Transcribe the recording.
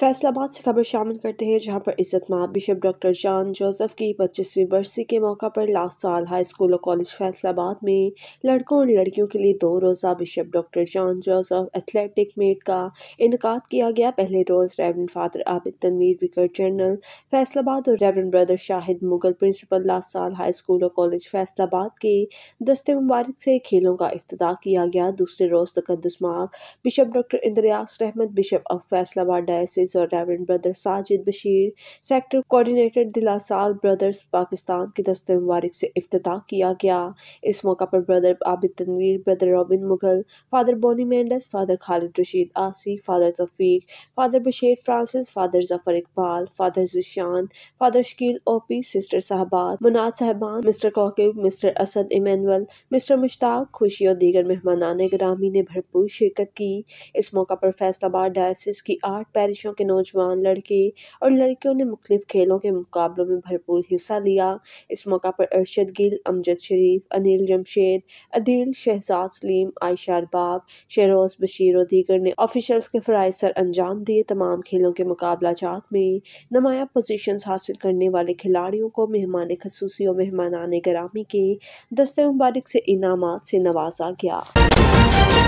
फैसलाबाद से खबर शामिल करते हैं जहां पर इज्जतमान बिशप डॉक्टर जॉन जोसेफ की पच्चीसवीं बरसी के मौका पर लास्ट साल हाई स्कूल और कॉलेज फैसलाबाद में लड़कों और लड़कियों के लिए दो रोज़ा bishop doctor John Joseph athletic meet का इनका किया गया पहले रोज़ रेवरन father Abid Tanveer vicar general Faisalabad और रेवर brother Shahid Mughal principal last साल हाई स्कूल और कॉलेज फैसलाबाद के दस्ते मुबारक से खेलों का अफ्ताह किया गया दूसरे रोज़ तकदस माह bishop doctor Andreas Rehmat bishop of Faisalabad diocese फोर्सेस और reverend brother Sajid Bashir sector coordinator De La Salle brothers Pakistan के दस्ते मुबारक से अफ्ताह किया गया इस मौका पर brother Abid Tanveer brother Robin Mughal father Bonnie Mendes father Khalid Rasheed Asi father Taufiq father Bashir Francis father Zafar Iqbal father Zeeshan father Shakeel OP sister साहबात मुनाद साहबान mister Kaukab mister Asad Emmanuel mister Mushtaq Khushi और दीगर मेहमानान ग्रामी ने भरपूर शिरकत की इस मौका पर फैसलाबाद डायसिस की आठ पैरिशों के नौजवान लड़के और लड़कियों ने मुख्तलिफ खेलों के मुकाबलों में भरपूर हिस्सा लिया इस मौका पर अरशद गिल अमजद शरीफ अनिल जमशेद अदील शहजाद सलीम आयशा अरबाब शहरोज बशीर और दीगर ने ऑफिशल्स के फ़राय सर अंजाम दिए तमाम खेलों के मुकाबला जात में नुमाया पोजीशन हासिल करने वाले खिलाड़ियों को मेहमान खसूसी और मेहमानान ग्रामी के दस्ते मुबारक से इनाम से नवाजा गया